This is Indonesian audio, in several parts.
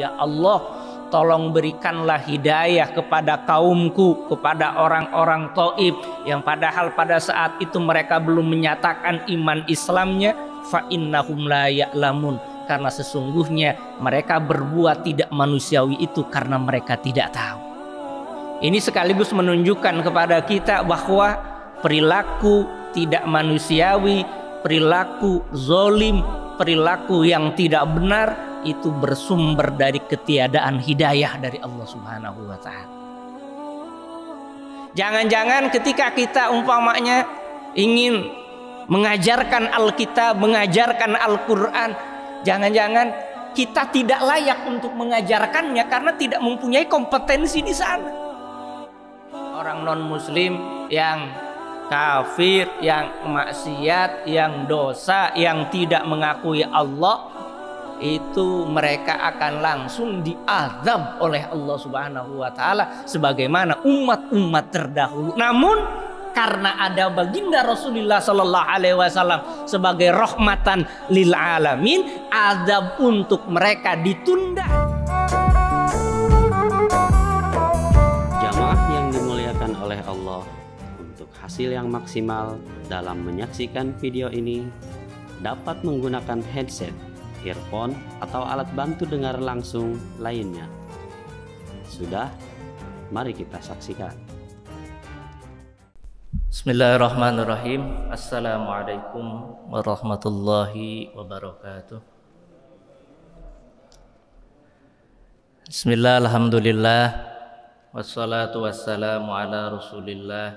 Ya Allah, tolong berikanlah hidayah kepada kaumku, kepada orang-orang taib yang padahal pada saat itu mereka belum menyatakan iman Islamnya, fa innahum la ya'lamun karena sesungguhnya mereka berbuat tidak manusiawi itu karena mereka tidak tahu. Ini sekaligus menunjukkan kepada kita bahwa perilaku tidak manusiawi, perilaku zolim, perilaku yang tidak benar itu bersumber dari ketiadaan hidayah dari Allah Subhanahu wa taala. Jangan-jangan ketika kita umpamanya ingin mengajarkan Alkitab, mengajarkan Al-Qur'an, jangan-jangan kita tidak layak untuk mengajarkannya karena tidak mempunyai kompetensi di sana. Orang non-muslim yang kafir, yang maksiat, yang dosa, yang tidak mengakui Allah, itu mereka akan langsung diadab oleh Allah Subhanahu wa taala sebagaimana umat-umat terdahulu. Namun karena ada baginda Rasulullah Shallallahu Alaihi Wasallam sebagai rahmatan lil alamin, adab untuk mereka ditunda. Jamaah yang dimuliakan oleh Allah, untuk hasil yang maksimal dalam menyaksikan video ini dapat menggunakan headset earphone, atau alat bantu dengar langsung lainnya. Sudah? Mari kita saksikan. Bismillahirrahmanirrahim. Assalamualaikum warahmatullahi wabarakatuh. Bismillah, alhamdulillah. Wassalatu wassalamu ala rasulillah.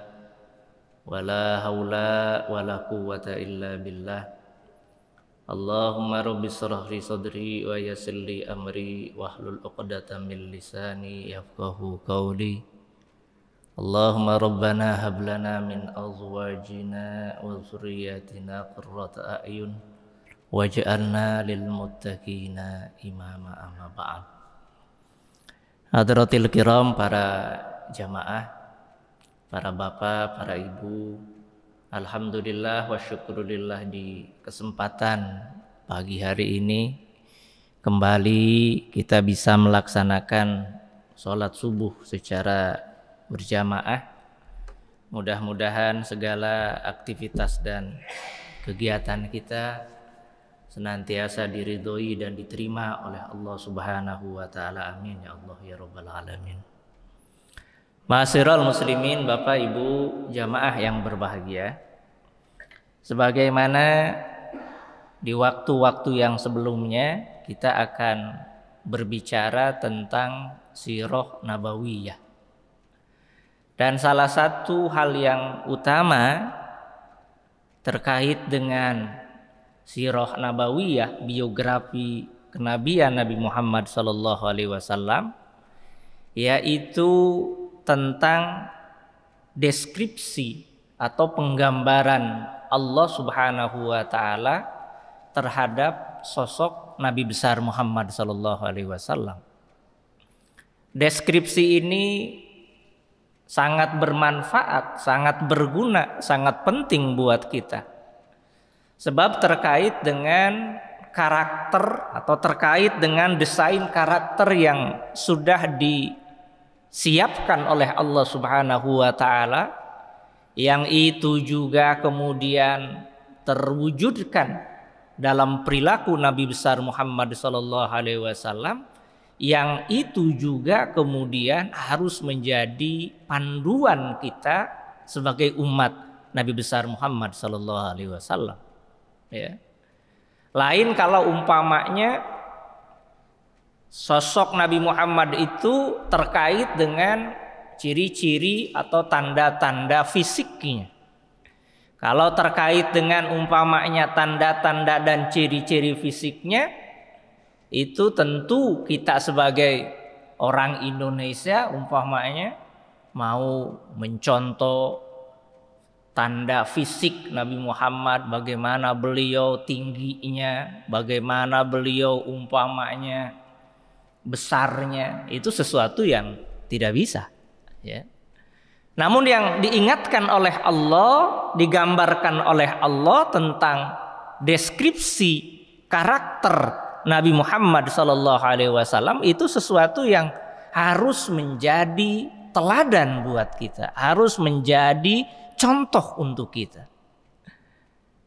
Wala hawla wala quwata illa billah. Allahumma rabbi syrah li sadri wa yassir li amri wahlul 'uqdatam min lisani yafqahu qawli. Allahumma rabbana hablana min azwajina wa dhurriyyatina qurrata a'yun waj'alna lil muttaqina imama amma ba'd. Hadratil kiram para jamaah, para bapak, para ibu, Alhamdulillah wa syukurillah di kesempatan pagi hari ini kembali kita bisa melaksanakan sholat subuh secara berjamaah. Mudah-mudahan segala aktivitas dan kegiatan kita senantiasa diridhoi dan diterima oleh Allah Subhanahu wa taala. Amin ya Allah ya rabbal alamin. Masiral muslimin, Bapak Ibu jamaah yang berbahagia. Sebagaimana di waktu-waktu yang sebelumnya kita akan berbicara tentang siroh nabawiyah. Dan salah satu hal yang utama terkait dengan siroh nabawiyah, biografi kenabian Nabi Muhammad Shallallahu alaihi wasallam yaitu tentang deskripsi atau penggambaran Allah Subhanahu wa taala terhadap sosok Nabi besar Muhammad sallallahu alaihi wasallam. Deskripsi ini sangat bermanfaat, sangat berguna, sangat penting buat kita. Sebab terkait dengan karakter atau terkait dengan desain karakter yang sudah di disiapkan oleh Allah Subhanahu wa taala yang itu juga kemudian terwujudkan dalam perilaku Nabi besar Muhammad sallallahu alaihi wasallam yang itu juga kemudian harus menjadi panduan kita sebagai umat Nabi besar Muhammad sallallahu alaihi wasallam ya. lain kalau umpamanya sosok Nabi Muhammad itu terkait dengan ciri-ciri atau tanda-tanda fisiknya. Kalau terkait dengan umpamanya tanda-tanda dan ciri-ciri fisiknya, itu tentu kita sebagai orang Indonesia umpamanya mau mencontoh tanda fisik Nabi Muhammad, bagaimana beliau tingginya, bagaimana beliau umpamanya besarnya itu sesuatu yang tidak bisa ya namun yang diingatkan oleh Allah digambarkan oleh Allah tentang deskripsi karakter Nabi Muhammad SAW Alaihi Wasallam itu sesuatu yang harus menjadi teladan buat kita harus menjadi contoh untuk kita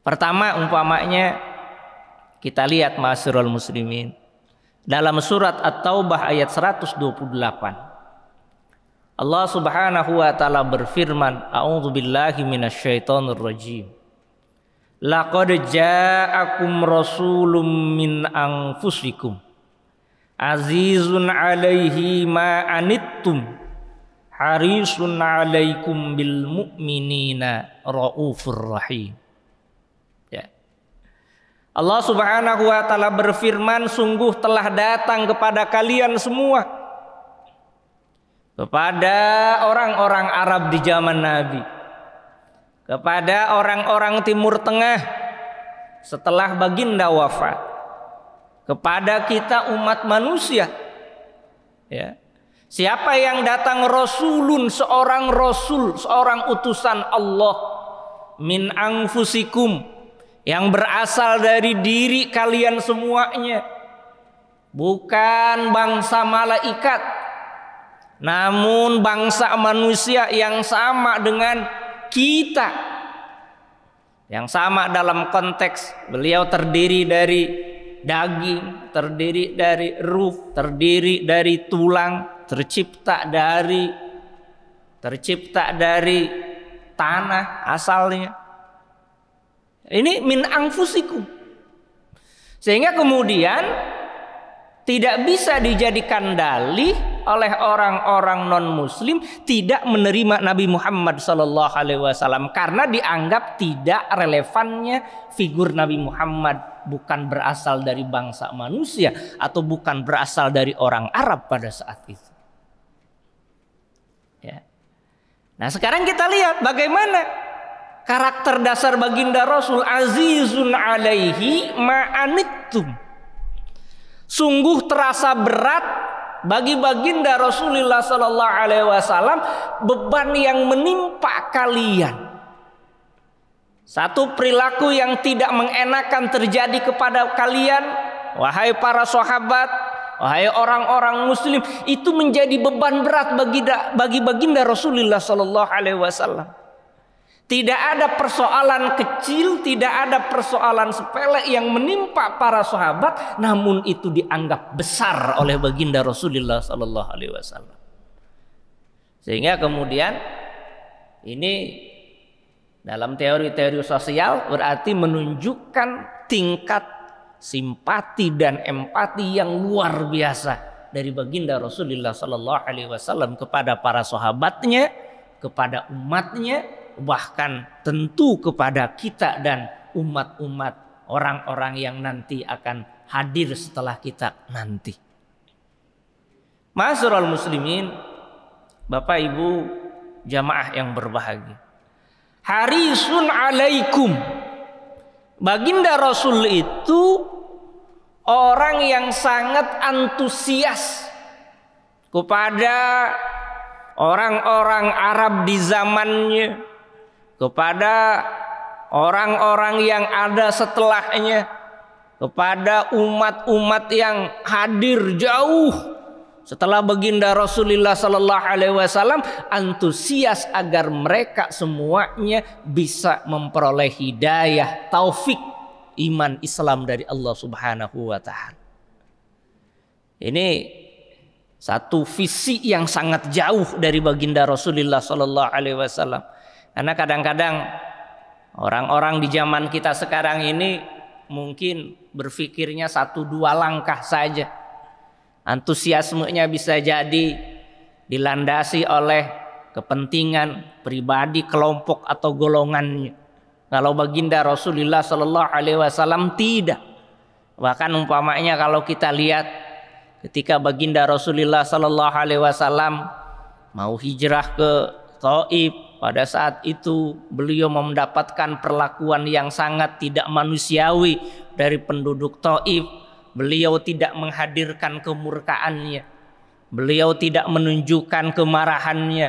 pertama umpamanya kita lihat masyarul muslimin dalam surat At-Taubah ayat 128. Allah Subhanahu wa taala berfirman, "A'udzu billahi minasyaitonir rajim." Laqad ja'akum rasulun min anfusikum azizun 'alaihi ma anittum harisun 'alaikum bil mu'minina raufur rahim. Allah Subhanahu wa taala berfirman, sungguh telah datang kepada kalian semua kepada orang-orang Arab di zaman Nabi, kepada orang-orang Timur Tengah setelah baginda wafat, kepada kita umat manusia. Ya. Siapa yang datang rasulun seorang rasul, seorang utusan Allah min angfusikum yang berasal dari diri kalian semuanya, bukan bangsa malaikat, namun bangsa manusia yang sama dengan kita. Yang sama dalam konteks beliau terdiri dari daging, terdiri dari ruh, terdiri dari tulang, tercipta dari tercipta dari tanah asalnya ini min angfusikum. Sehingga kemudian tidak bisa dijadikan dalih oleh orang-orang non muslim tidak menerima Nabi Muhammad sallallahu alaihi wasallam karena dianggap tidak relevannya figur Nabi Muhammad bukan berasal dari bangsa manusia atau bukan berasal dari orang Arab pada saat itu. Ya. Nah, sekarang kita lihat bagaimana karakter dasar baginda Rasul azizun alaihi ma'anittum sungguh terasa berat bagi baginda Rasulullah sallallahu alaihi wasallam beban yang menimpa kalian satu perilaku yang tidak mengenakan terjadi kepada kalian wahai para sahabat wahai orang-orang muslim itu menjadi beban berat bagi bagi baginda Rasulullah sallallahu alaihi wasallam tidak ada persoalan kecil, tidak ada persoalan sepele yang menimpa para sahabat, namun itu dianggap besar oleh baginda Rasulullah Sallallahu Alaihi Wasallam. Sehingga kemudian ini dalam teori-teori sosial berarti menunjukkan tingkat simpati dan empati yang luar biasa dari baginda Rasulullah Sallallahu Alaihi Wasallam kepada para sahabatnya, kepada umatnya, bahkan tentu kepada kita dan umat-umat orang-orang yang nanti akan hadir setelah kita nanti. Masyarul muslimin, Bapak Ibu jamaah yang berbahagia. Harisun alaikum. Baginda Rasul itu orang yang sangat antusias kepada orang-orang Arab di zamannya kepada orang-orang yang ada setelahnya, kepada umat-umat yang hadir jauh setelah baginda Rasulullah Sallallahu Alaihi Wasallam antusias agar mereka semuanya bisa memperoleh hidayah, taufik, iman Islam dari Allah Subhanahu Wa Taala. Ini satu visi yang sangat jauh dari baginda Rasulullah Sallallahu Alaihi Wasallam. Karena kadang-kadang orang-orang di zaman kita sekarang ini mungkin berpikirnya satu dua langkah saja. Antusiasmenya bisa jadi dilandasi oleh kepentingan pribadi, kelompok atau golongannya. Kalau baginda Rasulullah Shallallahu Alaihi Wasallam tidak. Bahkan umpamanya kalau kita lihat ketika baginda Rasulullah Shallallahu Alaihi Wasallam mau hijrah ke Taib, pada saat itu beliau mendapatkan perlakuan yang sangat tidak manusiawi dari penduduk Taif. Beliau tidak menghadirkan kemurkaannya. Beliau tidak menunjukkan kemarahannya.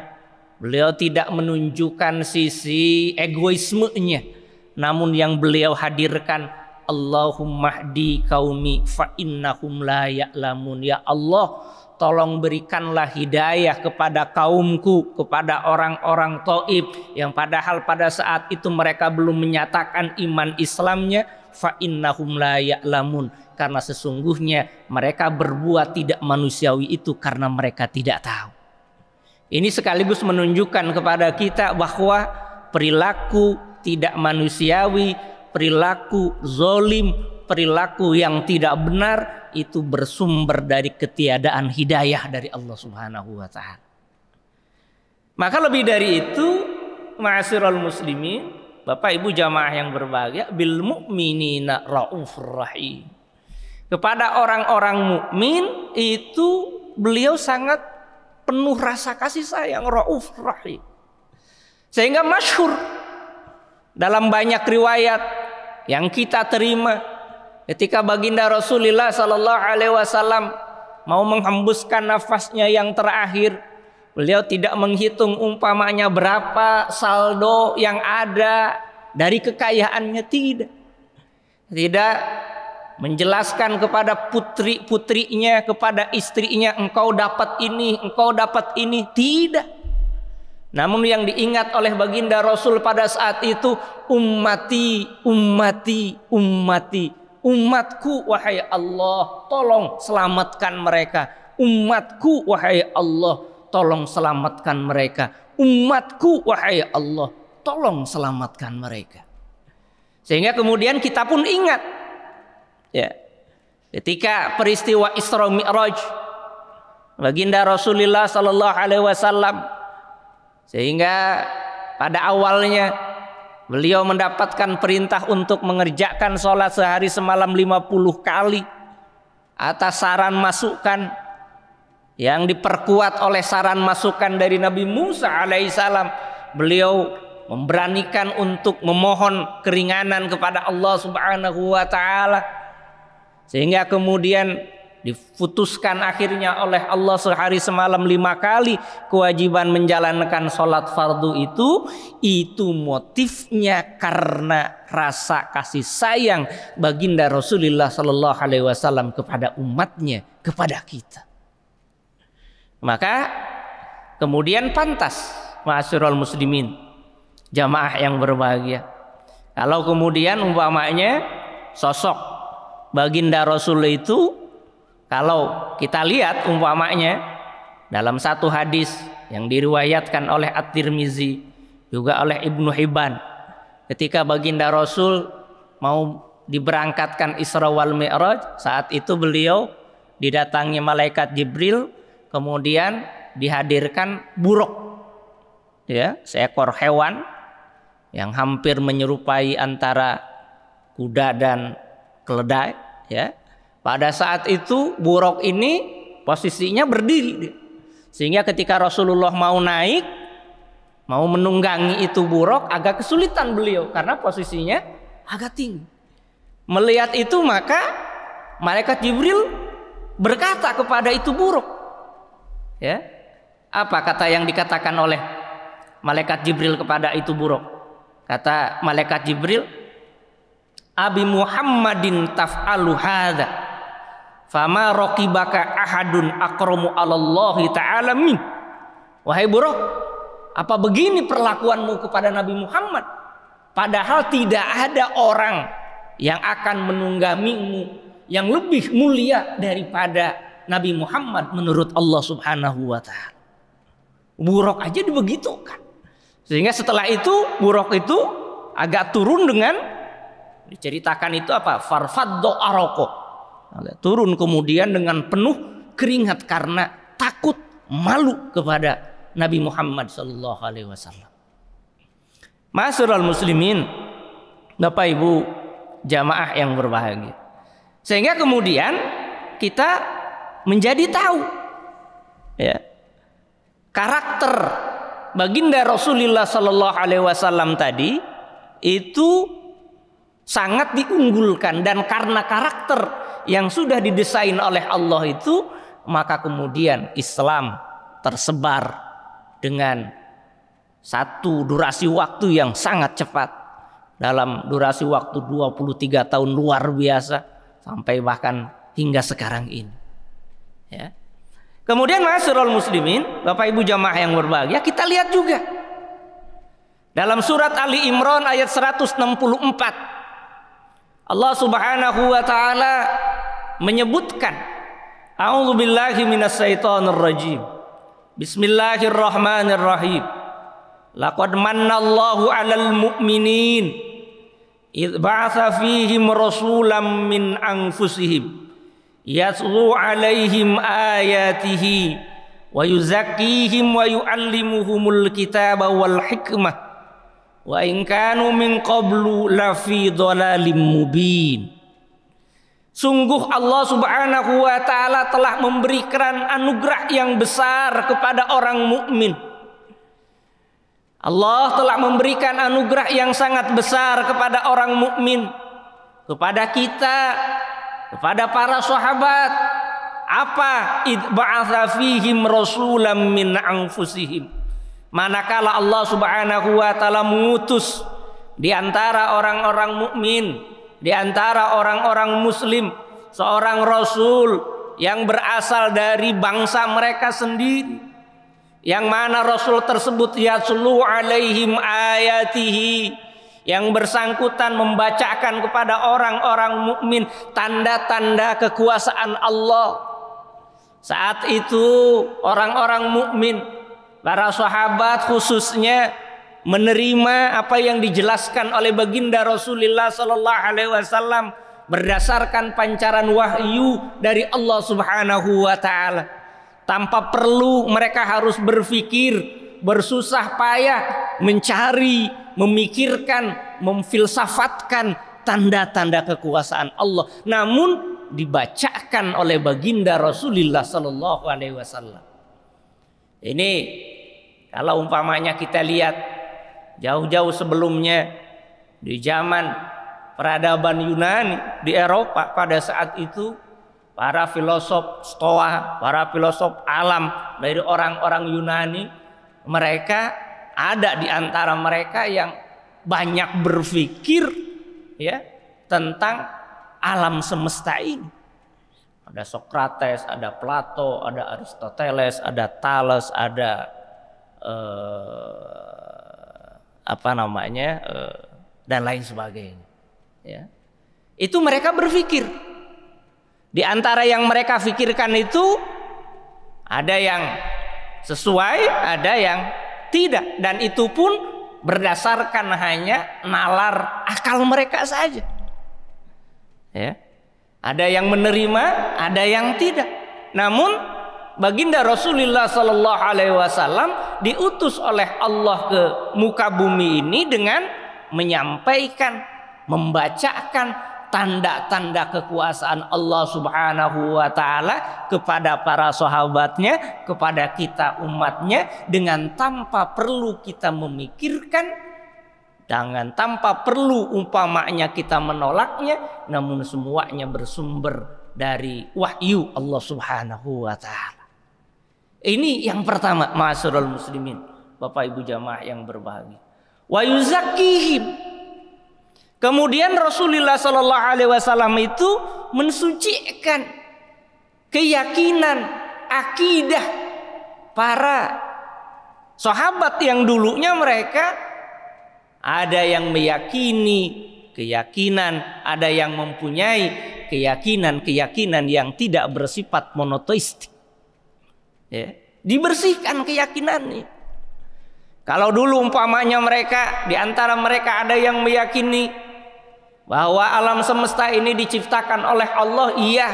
Beliau tidak menunjukkan sisi egoismenya. Namun yang beliau hadirkan Allahumma hdi kaumi fa innahum la ya'lamun. Ya Allah, tolong berikanlah hidayah kepada kaumku, kepada orang-orang toib yang padahal pada saat itu mereka belum menyatakan iman Islamnya, fa innahum la ya'lamun karena sesungguhnya mereka berbuat tidak manusiawi itu karena mereka tidak tahu. Ini sekaligus menunjukkan kepada kita bahwa perilaku tidak manusiawi, perilaku zolim, perilaku yang tidak benar itu bersumber dari ketiadaan hidayah dari Allah Subhanahu wa taala. Maka lebih dari itu, ma'asyiral muslimin, Bapak Ibu jamaah yang berbahagia, bil mu'minina raufur rahim. Kepada orang-orang mukmin itu beliau sangat penuh rasa kasih sayang, rauf rahim. Sehingga masyhur dalam banyak riwayat yang kita terima Ketika baginda Rasulullah Sallallahu Alaihi Wasallam mau menghembuskan nafasnya yang terakhir, beliau tidak menghitung umpamanya berapa saldo yang ada dari kekayaannya tidak, tidak menjelaskan kepada putri putrinya kepada istrinya engkau dapat ini engkau dapat ini tidak namun yang diingat oleh baginda Rasul pada saat itu ummati ummati ummati Umatku wahai Allah, tolong selamatkan mereka. Umatku wahai Allah, tolong selamatkan mereka. Umatku wahai Allah, tolong selamatkan mereka. Sehingga kemudian kita pun ingat. Ya. Ketika peristiwa Isra Mi'raj baginda Rasulullah sallallahu alaihi wasallam sehingga pada awalnya Beliau mendapatkan perintah untuk mengerjakan sholat sehari semalam 50 kali atas saran masukan yang diperkuat oleh saran masukan dari Nabi Musa alaihissalam. Beliau memberanikan untuk memohon keringanan kepada Allah Subhanahu wa taala sehingga kemudian Diputuskan akhirnya oleh Allah sehari semalam lima kali kewajiban menjalankan sholat fardu itu. Itu motifnya karena rasa kasih sayang baginda Rasulullah Shallallahu Alaihi Wasallam kepada umatnya, kepada kita. Maka kemudian pantas ma'asyiral muslimin jamaah yang berbahagia. Kalau kemudian umpamanya sosok baginda Rasul itu kalau kita lihat umpamanya dalam satu hadis yang diriwayatkan oleh At-Tirmizi juga oleh Ibnu Hibban ketika baginda Rasul mau diberangkatkan Isra wal Mi'raj saat itu beliau didatangi malaikat Jibril kemudian dihadirkan buruk ya seekor hewan yang hampir menyerupai antara kuda dan keledai ya pada saat itu buruk ini posisinya berdiri. Sehingga ketika Rasulullah mau naik, mau menunggangi itu buruk agak kesulitan beliau karena posisinya agak tinggi. Melihat itu maka malaikat Jibril berkata kepada itu buruk. Ya. Apa kata yang dikatakan oleh malaikat Jibril kepada itu buruk? Kata malaikat Jibril, "Abi Muhammadin taf'alu hadza." Fama rokibaka ahadun akromu alallahi ta'ala min. Wahai buruh, apa begini perlakuanmu kepada Nabi Muhammad? Padahal tidak ada orang yang akan menunggamimu yang lebih mulia daripada Nabi Muhammad menurut Allah Subhanahu wa taala. Buruk aja dibegitukan. Sehingga setelah itu buruk itu agak turun dengan diceritakan itu apa? Farfaddo aroko Nah, turun kemudian dengan penuh keringat karena takut malu kepada Nabi Muhammad Sallallahu Alaihi Wasallam. muslimin, Bapak Ibu jamaah yang berbahagia. Sehingga kemudian kita menjadi tahu ya, karakter baginda Rasulullah Sallallahu Alaihi Wasallam tadi itu sangat diunggulkan dan karena karakter yang sudah didesain oleh Allah itu, maka kemudian Islam tersebar dengan satu durasi waktu yang sangat cepat. Dalam durasi waktu 23 tahun luar biasa sampai bahkan hingga sekarang ini. Ya. Kemudian masyarul muslimin, Bapak Ibu jamaah yang berbahagia, kita lihat juga dalam surat Ali Imran ayat 164 Allah Subhanahu wa taala menyebutkan A'udzubillahi minasyaitonir rajim. Bismillahirrahmanirrahim. Laqad mannallahu 'alal mu'minin id ba'atsa fihim rasulam min anfusihim yatlu 'alaihim ayatihi wa yuzakkihim wa yu'allimuhumul kitaba wal hikmah wa in kanu min qablu lafi dhalalim mubin. Sungguh Allah Subhanahu wa taala telah memberikan anugerah yang besar kepada orang mukmin. Allah telah memberikan anugerah yang sangat besar kepada orang mukmin, kepada kita, kepada para sahabat. Apa idba'atha fihim rasulam min anfusihim. Manakala Allah Subhanahu wa taala mengutus di antara orang-orang mukmin di antara orang-orang muslim, seorang rasul yang berasal dari bangsa mereka sendiri. Yang mana rasul tersebut yaslu alaihim ayatihi yang bersangkutan membacakan kepada orang-orang mukmin tanda-tanda kekuasaan Allah. Saat itu orang-orang mukmin, para sahabat khususnya menerima apa yang dijelaskan oleh baginda Rasulullah Sallallahu Alaihi Wasallam berdasarkan pancaran wahyu dari Allah Subhanahu Wa Taala. Tanpa perlu mereka harus berpikir, bersusah payah, mencari, memikirkan, memfilsafatkan tanda-tanda kekuasaan Allah. Namun dibacakan oleh baginda Rasulullah Sallallahu Alaihi Wasallam. Ini kalau umpamanya kita lihat Jauh-jauh sebelumnya di zaman peradaban Yunani di Eropa pada saat itu para filosof Stoa, para filosof alam dari orang-orang Yunani, mereka ada di antara mereka yang banyak berpikir ya tentang alam semesta ini. Ada Socrates, ada Plato, ada Aristoteles, ada Thales, ada eh, apa namanya eh, dan lain sebagainya. Ya. Itu mereka berpikir. Di antara yang mereka pikirkan itu ada yang sesuai, ada yang tidak dan itu pun berdasarkan hanya nalar akal mereka saja. Ya. Ada yang menerima, ada yang tidak. Namun baginda Rasulullah Shallallahu Alaihi Wasallam diutus oleh Allah ke muka bumi ini dengan menyampaikan, membacakan tanda-tanda kekuasaan Allah Subhanahu wa taala kepada para sahabatnya, kepada kita umatnya dengan tanpa perlu kita memikirkan dengan tanpa perlu umpamanya kita menolaknya namun semuanya bersumber dari wahyu Allah Subhanahu wa taala. Ini yang pertama, masyarul muslimin, Bapak Ibu jamaah yang berbahagia. Wa yuzakkihim. Kemudian Rasulullah Shallallahu alaihi wasallam itu mensucikan keyakinan, akidah para sahabat yang dulunya mereka ada yang meyakini keyakinan, ada yang mempunyai keyakinan-keyakinan yang tidak bersifat monoteistik. Ya. Dibersihkan keyakinannya. Kalau dulu umpamanya mereka, di antara mereka ada yang meyakini bahwa alam semesta ini diciptakan oleh Allah, iya.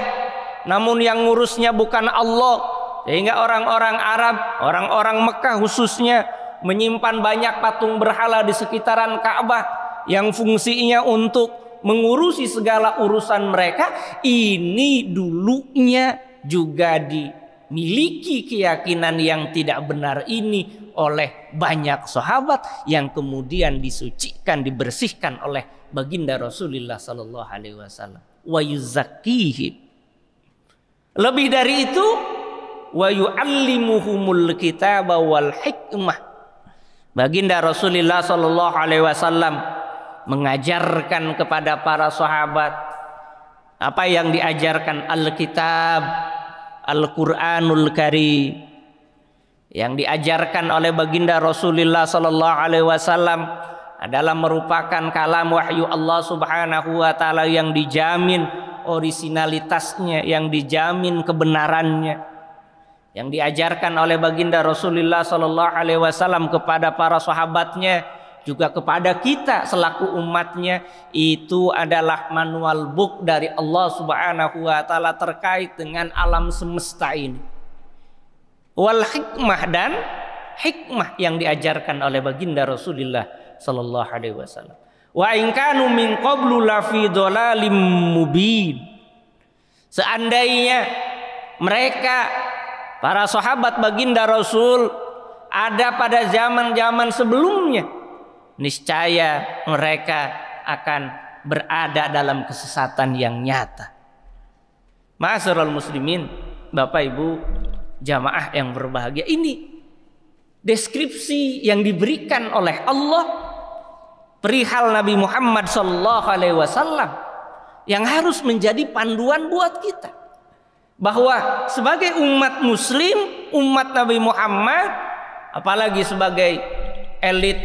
Namun yang ngurusnya bukan Allah. Sehingga orang-orang Arab, orang-orang Mekah khususnya menyimpan banyak patung berhala di sekitaran Ka'bah yang fungsinya untuk mengurusi segala urusan mereka ini dulunya juga di miliki keyakinan yang tidak benar ini oleh banyak sahabat yang kemudian disucikan dibersihkan oleh baginda Rasulullah sallallahu alaihi wasallam wa yuzakkihim lebih dari itu wa yuallimuhumul kitab wal hikmah baginda Rasulullah sallallahu alaihi wasallam mengajarkan kepada para sahabat apa yang diajarkan Alkitab Al-Qur'anul Karim yang diajarkan oleh baginda Rasulullah sallallahu alaihi wasallam adalah merupakan kalam wahyu Allah Subhanahu wa taala yang dijamin orisinalitasnya, yang dijamin kebenarannya. Yang diajarkan oleh baginda Rasulullah sallallahu alaihi wasallam kepada para sahabatnya juga kepada kita selaku umatnya itu adalah manual book dari Allah Subhanahu wa taala terkait dengan alam semesta ini. Wal hikmah dan hikmah yang diajarkan oleh baginda Rasulullah sallallahu alaihi wasallam. Wa in kanu min qablu fi dhalalim mubin. Seandainya mereka para sahabat baginda Rasul ada pada zaman-zaman sebelumnya niscaya mereka akan berada dalam kesesatan yang nyata. Ma'asyiral muslimin, Bapak Ibu, jamaah yang berbahagia ini deskripsi yang diberikan oleh Allah perihal Nabi Muhammad SAW yang harus menjadi panduan buat kita bahwa sebagai umat muslim, umat Nabi Muhammad apalagi sebagai elit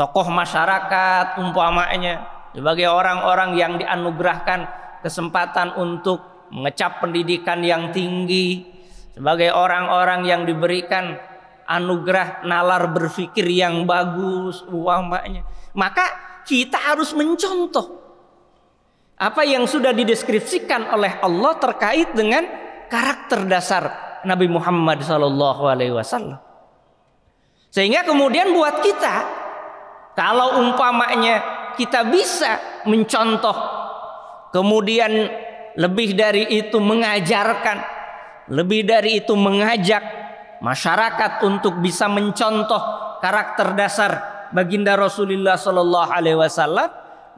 tokoh masyarakat umpamanya sebagai orang-orang yang dianugerahkan kesempatan untuk mengecap pendidikan yang tinggi sebagai orang-orang yang diberikan anugerah nalar berpikir yang bagus umpamanya maka kita harus mencontoh apa yang sudah dideskripsikan oleh Allah terkait dengan karakter dasar Nabi Muhammad SAW. Sehingga kemudian buat kita kalau umpamanya kita bisa mencontoh, kemudian lebih dari itu mengajarkan, lebih dari itu mengajak masyarakat untuk bisa mencontoh karakter dasar baginda Rasulullah Shallallahu Alaihi Wasallam,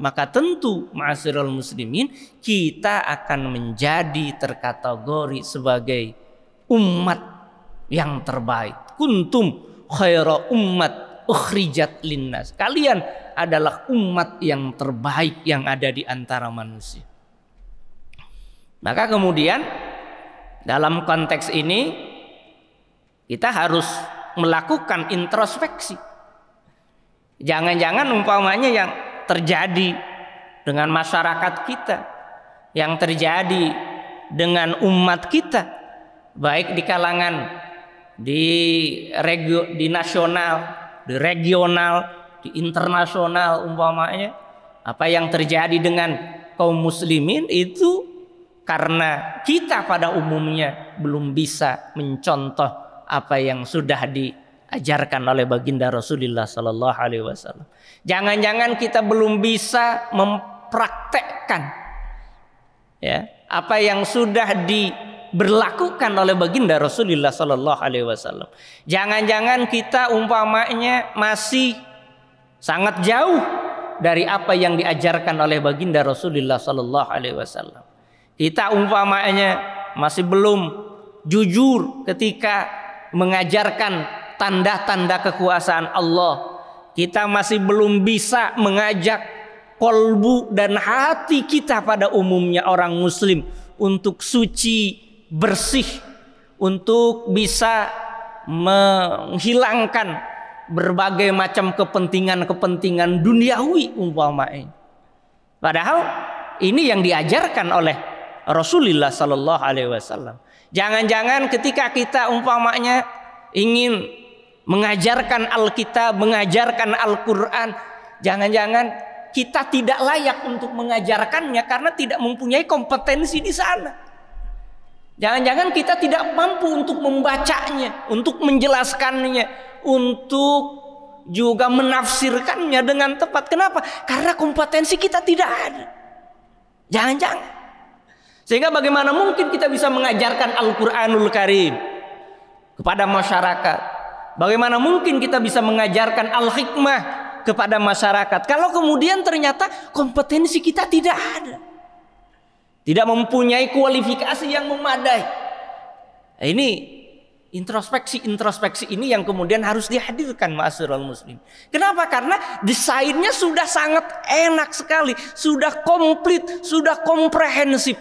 maka tentu masyarakat muslimin kita akan menjadi terkategori sebagai umat yang terbaik kuntum khaira umat ukhrijat linnas. Kalian adalah umat yang terbaik yang ada di antara manusia. Maka kemudian dalam konteks ini kita harus melakukan introspeksi. Jangan-jangan umpamanya yang terjadi dengan masyarakat kita, yang terjadi dengan umat kita, baik di kalangan di regio, di nasional di regional, di internasional umpamanya. Apa yang terjadi dengan kaum muslimin itu karena kita pada umumnya belum bisa mencontoh apa yang sudah diajarkan oleh baginda Rasulullah Sallallahu Alaihi Wasallam. Jangan-jangan kita belum bisa mempraktekkan ya apa yang sudah di diberlakukan oleh baginda Rasulullah Sallallahu Alaihi Wasallam. Jangan-jangan kita umpamanya masih sangat jauh dari apa yang diajarkan oleh baginda Rasulullah Sallallahu Alaihi Wasallam. Kita umpamanya masih belum jujur ketika mengajarkan tanda-tanda kekuasaan Allah. Kita masih belum bisa mengajak kolbu dan hati kita pada umumnya orang muslim untuk suci bersih untuk bisa menghilangkan berbagai macam kepentingan-kepentingan duniawi umpama ini Padahal ini yang diajarkan oleh Rasulullah Sallallahu Alaihi Wasallam. Jangan-jangan ketika kita umpamanya ingin mengajarkan Alkitab, mengajarkan Al-Quran, jangan-jangan kita tidak layak untuk mengajarkannya karena tidak mempunyai kompetensi di sana. Jangan-jangan kita tidak mampu untuk membacanya, untuk menjelaskannya, untuk juga menafsirkannya dengan tepat. Kenapa? Karena kompetensi kita tidak ada. Jangan-jangan. Sehingga bagaimana mungkin kita bisa mengajarkan Al-Quranul Karim kepada masyarakat. Bagaimana mungkin kita bisa mengajarkan Al-Hikmah kepada masyarakat. Kalau kemudian ternyata kompetensi kita tidak ada. Tidak mempunyai kualifikasi yang memadai. Nah, ini introspeksi-introspeksi ini yang kemudian harus dihadirkan ma'asirul muslim. Kenapa? Karena desainnya sudah sangat enak sekali. Sudah komplit, sudah komprehensif.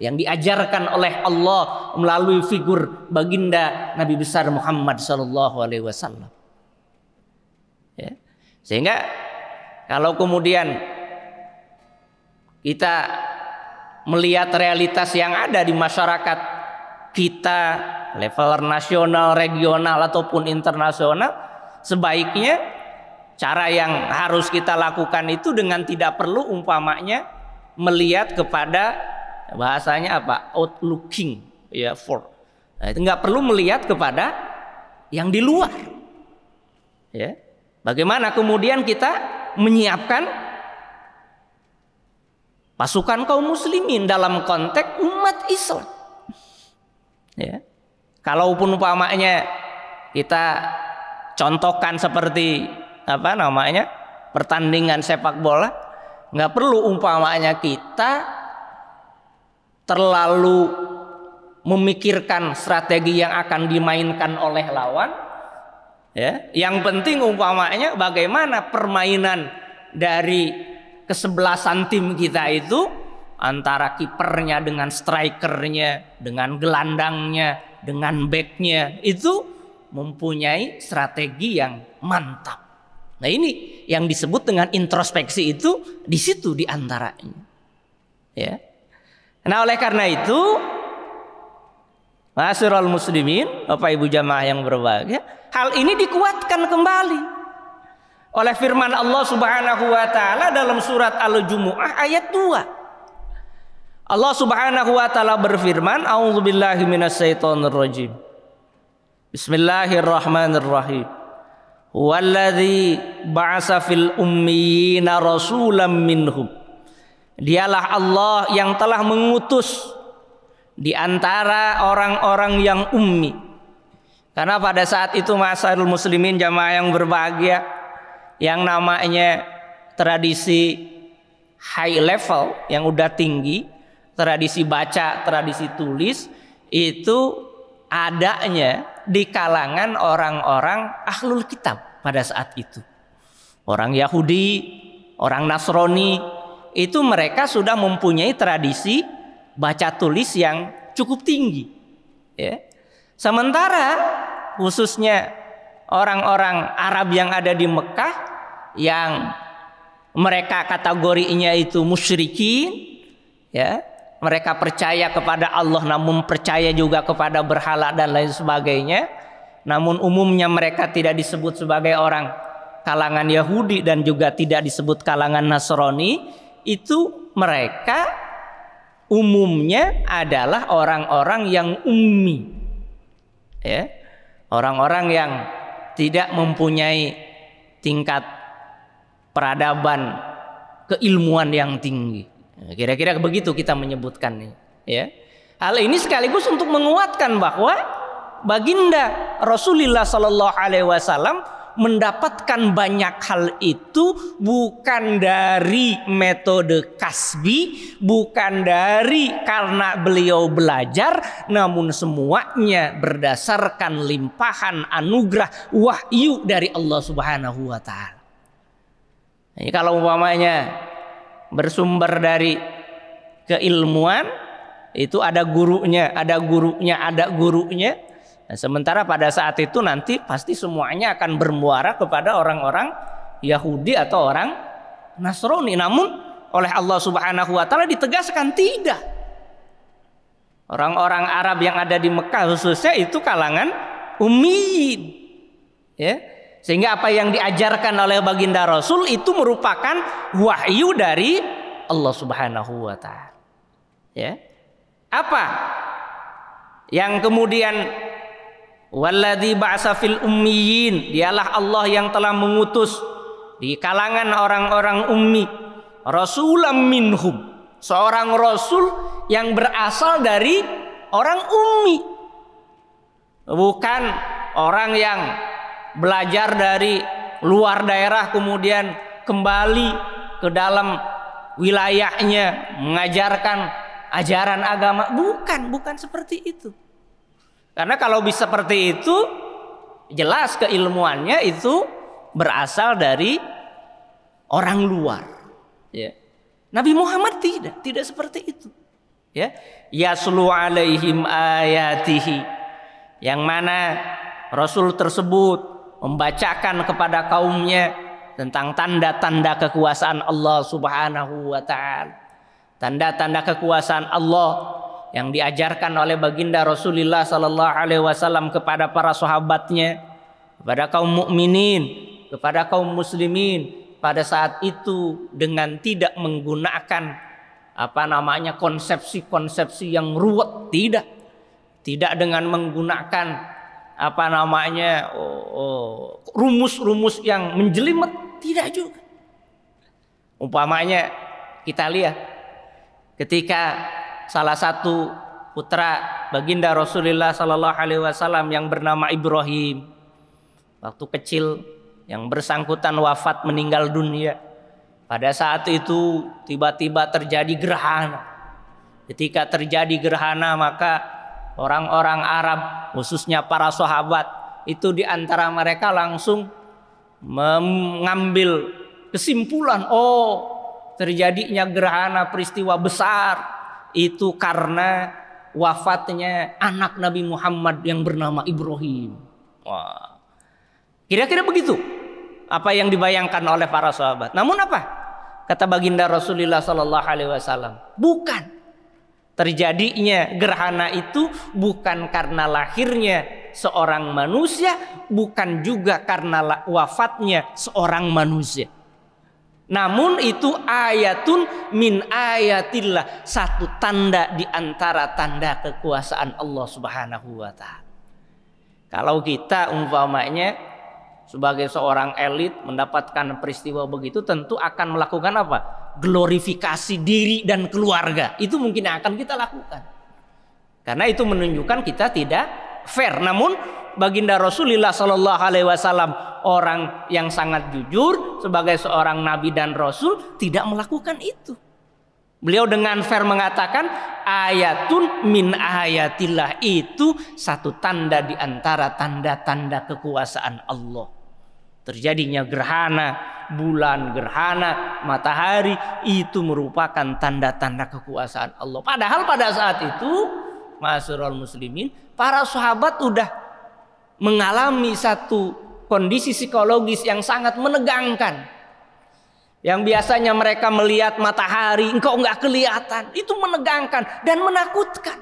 Yang diajarkan oleh Allah melalui figur baginda Nabi besar Muhammad Sallallahu Alaihi Wasallam. Ya. Sehingga kalau kemudian kita melihat realitas yang ada di masyarakat kita level nasional, regional ataupun internasional sebaiknya cara yang harus kita lakukan itu dengan tidak perlu umpamanya melihat kepada bahasanya apa outlooking ya for nah, itu nggak perlu melihat kepada yang di luar ya bagaimana kemudian kita menyiapkan pasukan kaum muslimin dalam konteks umat Islam. Ya. Kalaupun umpamanya kita contohkan seperti apa namanya pertandingan sepak bola, nggak perlu umpamanya kita terlalu memikirkan strategi yang akan dimainkan oleh lawan. Ya, yang penting umpamanya bagaimana permainan dari kesebelasan tim kita itu antara kipernya dengan strikernya, dengan gelandangnya, dengan backnya itu mempunyai strategi yang mantap. Nah ini yang disebut dengan introspeksi itu di situ di ini. Ya. Nah oleh karena itu Masyurul muslimin, Bapak Ibu jamaah yang berbahagia, hal ini dikuatkan kembali oleh firman Allah Subhanahu wa taala dalam surat Al-Jumuah ayat 2. Allah Subhanahu wa taala berfirman, "A'udzubillahi minasyaitonirrajim." Bismillahirrahmanirrahim. Walladzi ba'asa fil ummiyina rasulam minhum. Dialah Allah yang telah mengutus di antara orang-orang yang ummi. Karena pada saat itu masa muslimin jamaah yang berbahagia yang namanya tradisi high level yang udah tinggi, tradisi baca, tradisi tulis itu adanya di kalangan orang-orang ahlul kitab pada saat itu. Orang Yahudi, orang Nasrani itu mereka sudah mempunyai tradisi baca tulis yang cukup tinggi. Ya. Sementara khususnya orang-orang Arab yang ada di Mekah yang mereka kategorinya itu musyrikin ya mereka percaya kepada Allah namun percaya juga kepada berhala dan lain sebagainya namun umumnya mereka tidak disebut sebagai orang kalangan Yahudi dan juga tidak disebut kalangan Nasrani itu mereka umumnya adalah orang-orang yang ummi ya orang-orang yang tidak mempunyai tingkat peradaban, keilmuan yang tinggi. Nah, kira-kira begitu kita menyebutkan nih. ya. Hal ini sekaligus untuk menguatkan bahwa baginda Rasulullah Shallallahu Alaihi Wasallam mendapatkan banyak hal itu bukan dari metode kasbi, bukan dari karena beliau belajar, namun semuanya berdasarkan limpahan anugerah wahyu dari Allah Subhanahu wa taala. Jadi kalau umpamanya bersumber dari keilmuan itu ada gurunya, ada gurunya, ada gurunya. Nah, sementara pada saat itu nanti pasti semuanya akan bermuara kepada orang-orang Yahudi atau orang Nasrani. Namun oleh Allah Subhanahu wa taala ditegaskan tidak. Orang-orang Arab yang ada di Mekah khususnya itu kalangan ummiin. Ya. Sehingga apa yang diajarkan oleh baginda Rasul itu merupakan wahyu dari Allah Subhanahu wa taala. Ya. Apa yang kemudian Walladzi ba'sa fil ummiyin, dialah Allah yang telah mengutus di kalangan orang-orang ummi rasulam minhum, seorang rasul yang berasal dari orang ummi. Bukan orang yang belajar dari luar daerah kemudian kembali ke dalam wilayahnya mengajarkan ajaran agama bukan bukan seperti itu karena kalau bisa seperti itu jelas keilmuannya itu berasal dari orang luar ya Nabi Muhammad tidak tidak seperti itu ya yaslu alaihim ayatihi yang mana rasul tersebut membacakan kepada kaumnya tentang tanda-tanda kekuasaan Allah Subhanahu wa taala. Tanda-tanda kekuasaan Allah yang diajarkan oleh baginda Rasulullah sallallahu alaihi wasallam kepada para sahabatnya, kepada kaum mukminin, kepada kaum muslimin pada saat itu dengan tidak menggunakan apa namanya konsepsi-konsepsi yang ruwet tidak tidak dengan menggunakan apa namanya rumus-rumus oh, oh, yang menjelimet tidak juga. Umpamanya kita lihat ketika salah satu putra baginda Rasulullah Shallallahu Alaihi Wasallam yang bernama Ibrahim waktu kecil yang bersangkutan wafat meninggal dunia pada saat itu tiba-tiba terjadi gerhana ketika terjadi gerhana maka orang-orang Arab khususnya para sahabat itu di antara mereka langsung mengambil kesimpulan oh terjadinya gerhana peristiwa besar itu karena wafatnya anak Nabi Muhammad yang bernama Ibrahim. Wah. Kira-kira begitu apa yang dibayangkan oleh para sahabat. Namun apa? Kata baginda Rasulullah sallallahu alaihi wasallam, bukan Terjadinya gerhana itu bukan karena lahirnya seorang manusia, bukan juga karena wafatnya seorang manusia. Namun itu ayatun min ayatillah, satu tanda di antara tanda kekuasaan Allah Subhanahu wa taala. Kalau kita umpamanya sebagai seorang elit mendapatkan peristiwa begitu tentu akan melakukan apa? Glorifikasi diri dan keluarga. Itu mungkin akan kita lakukan. Karena itu menunjukkan kita tidak fair. Namun baginda Rasulullah Shallallahu Alaihi Wasallam orang yang sangat jujur sebagai seorang nabi dan rasul tidak melakukan itu. Beliau dengan fair mengatakan ayatun min ayatillah itu satu tanda di antara tanda-tanda kekuasaan Allah. Terjadinya gerhana, bulan gerhana, matahari itu merupakan tanda-tanda kekuasaan Allah. Padahal pada saat itu masyarakat muslimin, para sahabat sudah mengalami satu kondisi psikologis yang sangat menegangkan yang biasanya mereka melihat matahari, engkau nggak kelihatan. Itu menegangkan dan menakutkan.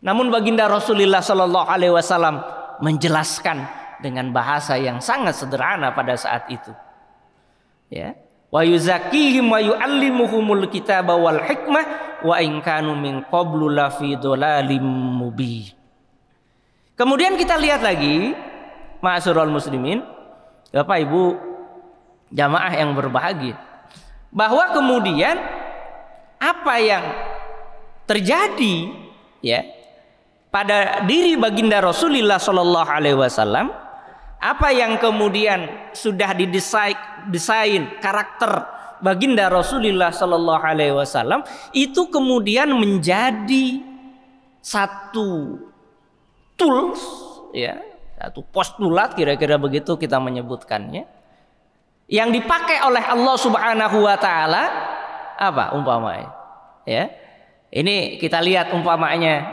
Namun baginda Rasulullah Shallallahu Alaihi Wasallam menjelaskan dengan bahasa yang sangat sederhana pada saat itu. Ya, wa yuzakihim wa yuallimuhumul kitab wal hikmah wa in kanu min qablu lafi dhalalim mubi. Kemudian kita lihat lagi Ma'asyiral muslimin, Bapak Ibu jamaah yang berbahagia. Bahwa kemudian apa yang terjadi ya pada diri baginda Rasulullah Shallallahu Alaihi Wasallam apa yang kemudian sudah didesain desain karakter baginda Rasulullah Shallallahu Alaihi Wasallam itu kemudian menjadi satu tools ya satu postulat kira-kira begitu kita menyebutkannya yang dipakai oleh Allah Subhanahu wa taala apa umpamanya? Ya. Ini kita lihat umpamanya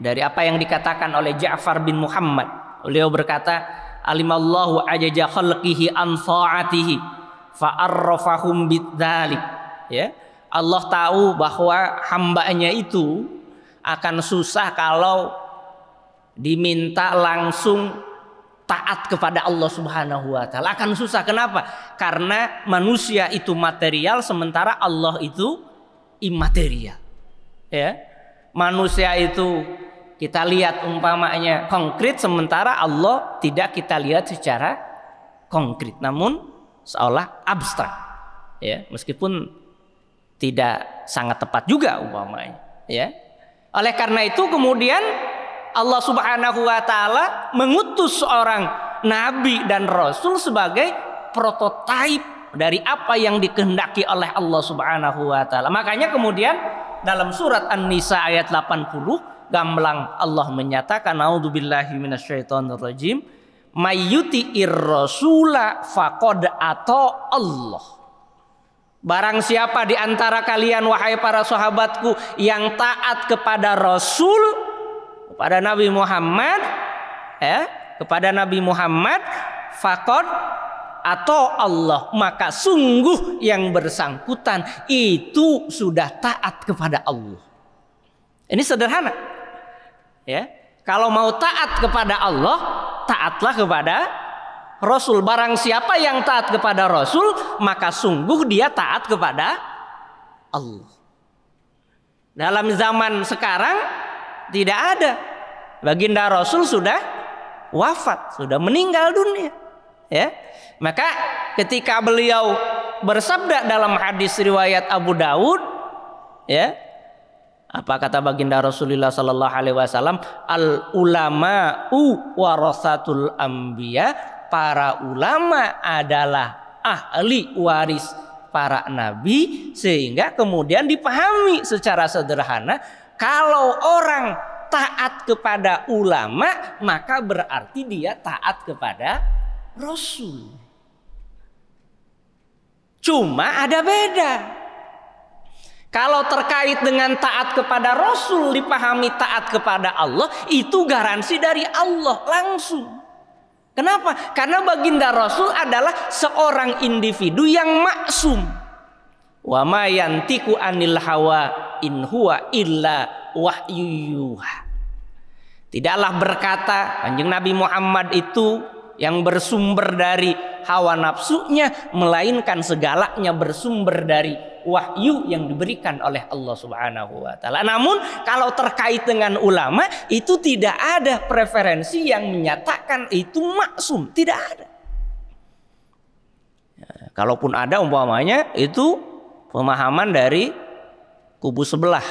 dari apa yang dikatakan oleh Ja'far bin Muhammad. Beliau berkata, "Alimallahu ajaja khalqihi an ta'atihi fa'arrafahum bidzalik." Ya. Allah tahu bahwa hambanya itu akan susah kalau diminta langsung taat kepada Allah Subhanahu wa taala akan susah kenapa? Karena manusia itu material sementara Allah itu imaterial. Ya. Manusia itu kita lihat umpamanya konkret sementara Allah tidak kita lihat secara konkret namun seolah abstrak. Ya, meskipun tidak sangat tepat juga umpamanya, ya. Oleh karena itu kemudian Allah Subhanahu wa taala mengutus seorang nabi dan rasul sebagai prototipe dari apa yang dikehendaki oleh Allah Subhanahu wa taala. Makanya kemudian dalam surat An-Nisa ayat 80 gamblang Allah menyatakan naudzubillahi minasyaitonirrajim mayyuti irrasula faqad ata Allah. Barang siapa di antara kalian wahai para sahabatku yang taat kepada Rasul kepada Nabi Muhammad ya kepada Nabi Muhammad fakot atau Allah maka sungguh yang bersangkutan itu sudah taat kepada Allah. Ini sederhana. Ya. Kalau mau taat kepada Allah, taatlah kepada Rasul. Barang siapa yang taat kepada Rasul, maka sungguh dia taat kepada Allah. Dalam zaman sekarang tidak ada baginda Rasul sudah wafat, sudah meninggal dunia. Ya. Maka ketika beliau bersabda dalam hadis riwayat Abu Dawud, ya. Apa kata baginda Rasulullah sallallahu alaihi wasallam? Al ulama u warasatul Ambia, para ulama adalah ahli waris para nabi sehingga kemudian dipahami secara sederhana kalau orang taat kepada ulama, maka berarti dia taat kepada Rasul. Cuma ada beda. Kalau terkait dengan taat kepada Rasul dipahami taat kepada Allah itu garansi dari Allah langsung. Kenapa? Karena baginda Rasul adalah seorang individu yang maksum. Wa ma anil hawa in huwa illa wahyu Tidaklah berkata anjing Nabi Muhammad itu yang bersumber dari hawa nafsunya melainkan segalanya bersumber dari wahyu yang diberikan oleh Allah Subhanahu wa taala. Namun kalau terkait dengan ulama itu tidak ada preferensi yang menyatakan itu maksum, tidak ada. Ya, kalaupun ada umpamanya itu pemahaman dari kubu sebelah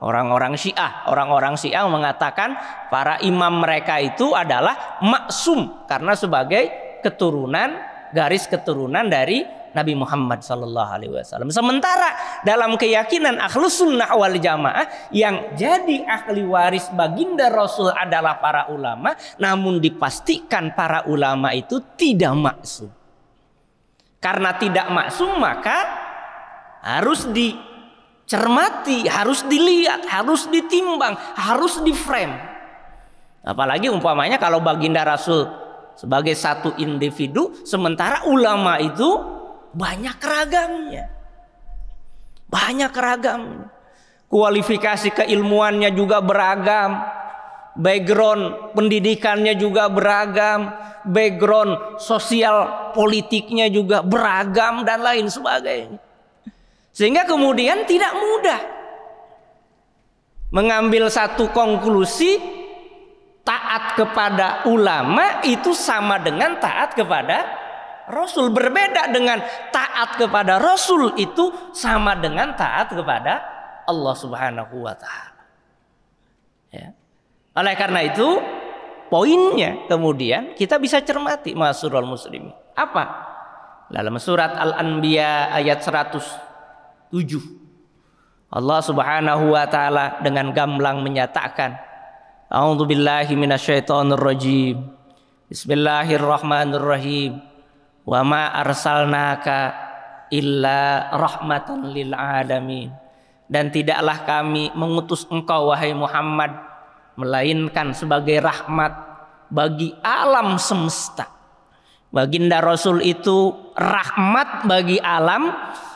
orang-orang Syiah. Orang-orang Syiah mengatakan para imam mereka itu adalah maksum karena sebagai keturunan garis keturunan dari Nabi Muhammad Sallallahu Alaihi Wasallam. Sementara dalam keyakinan ahlus sunnah wal jamaah yang jadi ahli waris baginda Rasul adalah para ulama, namun dipastikan para ulama itu tidak maksum. Karena tidak maksum maka harus di cermati, harus dilihat, harus ditimbang, harus diframe. Apalagi umpamanya kalau baginda Rasul sebagai satu individu, sementara ulama itu banyak ragamnya. Banyak ragam. Kualifikasi keilmuannya juga beragam. Background pendidikannya juga beragam. Background sosial politiknya juga beragam dan lain sebagainya. Sehingga kemudian tidak mudah mengambil satu konklusi taat kepada ulama itu sama dengan taat kepada Rasul berbeda dengan taat kepada Rasul itu sama dengan taat kepada Allah Subhanahu wa taala. Ya. Oleh karena itu poinnya kemudian kita bisa cermati Masurul muslimin. Apa? Dalam surat Al-Anbiya ayat 100 Tujuh. Allah Subhanahu wa taala dengan gamblang menyatakan A'udzubillahi minasyaitonirrajim Bismillahirrahmanirrahim Wa ma arsalnaka illa rahmatan lil alamin dan tidaklah kami mengutus engkau wahai Muhammad melainkan sebagai rahmat bagi alam semesta. Baginda Rasul itu rahmat bagi alam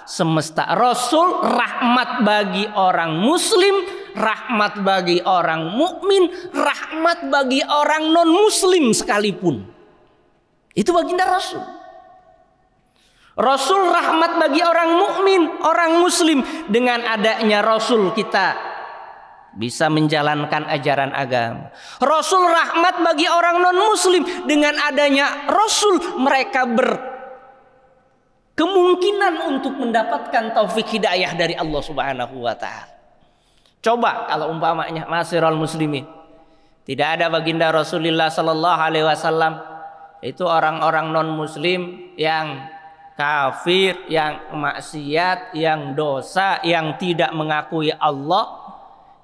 semesta. Rasul rahmat bagi orang muslim, rahmat bagi orang mukmin, rahmat bagi orang non muslim sekalipun. Itu baginda Rasul. Rasul rahmat bagi orang mukmin, orang muslim. Dengan adanya Rasul kita bisa menjalankan ajaran agama. Rasul rahmat bagi orang non muslim dengan adanya Rasul mereka ber kemungkinan untuk mendapatkan taufik hidayah dari Allah Subhanahu wa taala. Coba kalau umpamanya masirul muslimin. Tidak ada baginda Rasulullah sallallahu alaihi wasallam itu orang-orang non muslim yang kafir, yang maksiat, yang dosa, yang tidak mengakui Allah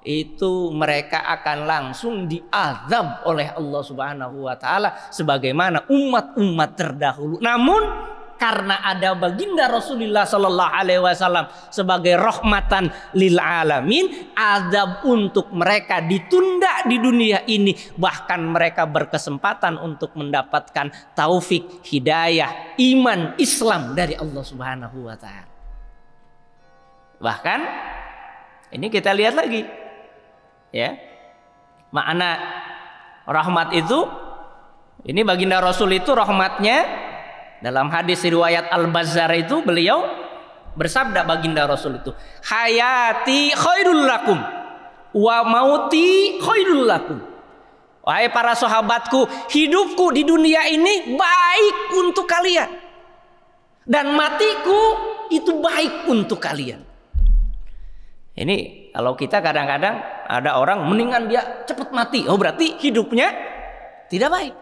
itu mereka akan langsung diazab oleh Allah Subhanahu wa taala sebagaimana umat-umat terdahulu. Namun karena ada baginda Rasulullah Sallallahu Alaihi Wasallam sebagai rahmatan lil alamin, adab untuk mereka ditunda di dunia ini, bahkan mereka berkesempatan untuk mendapatkan taufik, hidayah, iman, Islam dari Allah Subhanahu Wa Taala. Bahkan ini kita lihat lagi, ya, makna rahmat itu. Ini baginda Rasul itu rahmatnya dalam hadis riwayat Al-Bazzar itu beliau bersabda baginda Rasul itu, "Hayati khairul lakum wa mauti khairul lakum." Wahai para sahabatku, hidupku di dunia ini baik untuk kalian. Dan matiku itu baik untuk kalian. Ini kalau kita kadang-kadang ada orang mendingan dia cepat mati. Oh berarti hidupnya tidak baik.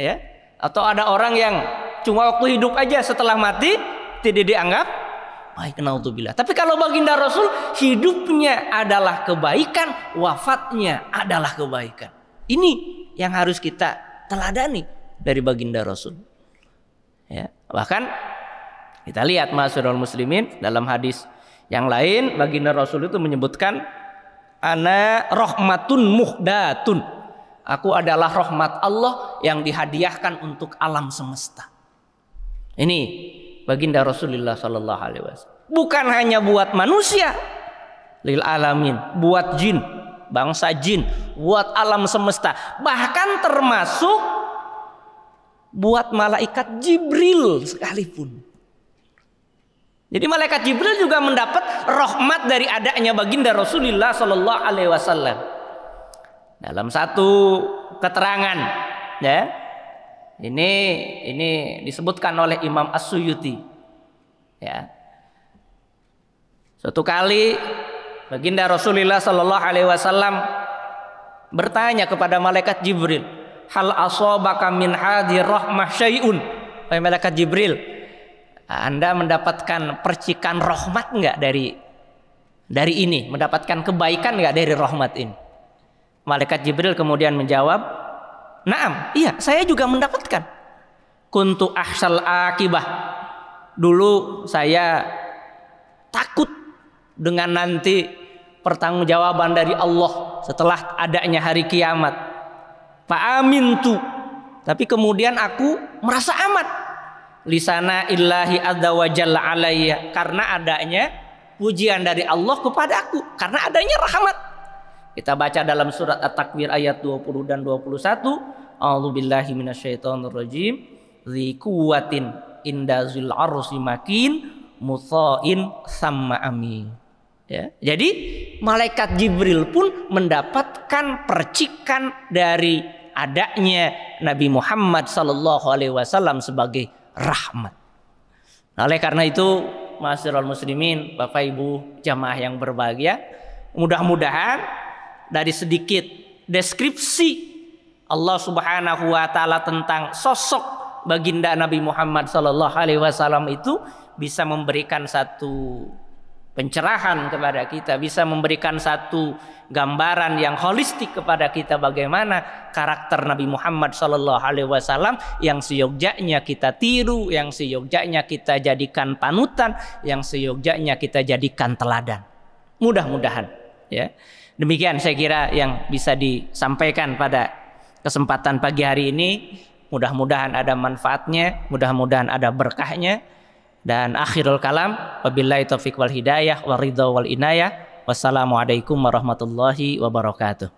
Ya. Atau ada orang yang Cuma waktu hidup aja setelah mati tidak dianggap baik naudzubillah. Tapi kalau baginda Rasul hidupnya adalah kebaikan, wafatnya adalah kebaikan. Ini yang harus kita teladani dari baginda Rasul. Ya, bahkan kita lihat Masyarul Muslimin dalam hadis yang lain baginda Rasul itu menyebutkan ana rahmatun muhdatun. Aku adalah rahmat Allah yang dihadiahkan untuk alam semesta. Ini baginda Rasulullah Sallallahu Alaihi Wasallam. Bukan hanya buat manusia, lil alamin, buat jin, bangsa jin, buat alam semesta, bahkan termasuk buat malaikat Jibril sekalipun. Jadi malaikat Jibril juga mendapat rahmat dari adanya baginda Rasulullah Sallallahu Alaihi Wasallam. Dalam satu keterangan, ya, ini ini disebutkan oleh Imam As-Suyuti. Ya. Suatu kali baginda Rasulullah Sallallahu alaihi wasallam bertanya kepada malaikat Jibril, "Hal asabaka min hadir rahmah syai'un?" Wahai malaikat Jibril, Anda mendapatkan percikan rahmat enggak dari dari ini? Mendapatkan kebaikan enggak dari rahmat ini? Malaikat Jibril kemudian menjawab, Naam, iya, saya juga mendapatkan. Kuntu ahsal akibah. Dulu saya takut dengan nanti pertanggungjawaban dari Allah setelah adanya hari kiamat. Pak amin tu. Tapi kemudian aku merasa amat. Lisana illahi adza wa jalla alayya karena adanya pujian dari Allah kepada aku karena adanya rahmat kita baca dalam surat At-Takwir ayat 20 dan 21. A'udzu billahi minasyaitonir rajim. Dzi quwwatin inda zil arsy makin mutha'in sama amin. Ya. Jadi malaikat Jibril pun mendapatkan percikan dari adanya Nabi Muhammad sallallahu alaihi wasallam sebagai rahmat. Nah, oleh karena itu, masyarul muslimin, Bapak Ibu jamaah yang berbahagia, mudah-mudahan dari sedikit deskripsi Allah Subhanahu wa taala tentang sosok baginda Nabi Muhammad sallallahu alaihi wasallam itu bisa memberikan satu pencerahan kepada kita, bisa memberikan satu gambaran yang holistik kepada kita bagaimana karakter Nabi Muhammad Sallallahu Alaihi Wasallam yang seyogjanya kita tiru, yang seyogjanya kita jadikan panutan, yang seyogjanya kita jadikan teladan. Mudah-mudahan, ya. Demikian saya kira yang bisa disampaikan pada kesempatan pagi hari ini. Mudah-mudahan ada manfaatnya, mudah-mudahan ada berkahnya. Dan akhirul kalam, wabillahi taufiq wal hidayah, waridha wal inayah. Wassalamualaikum warahmatullahi wabarakatuh.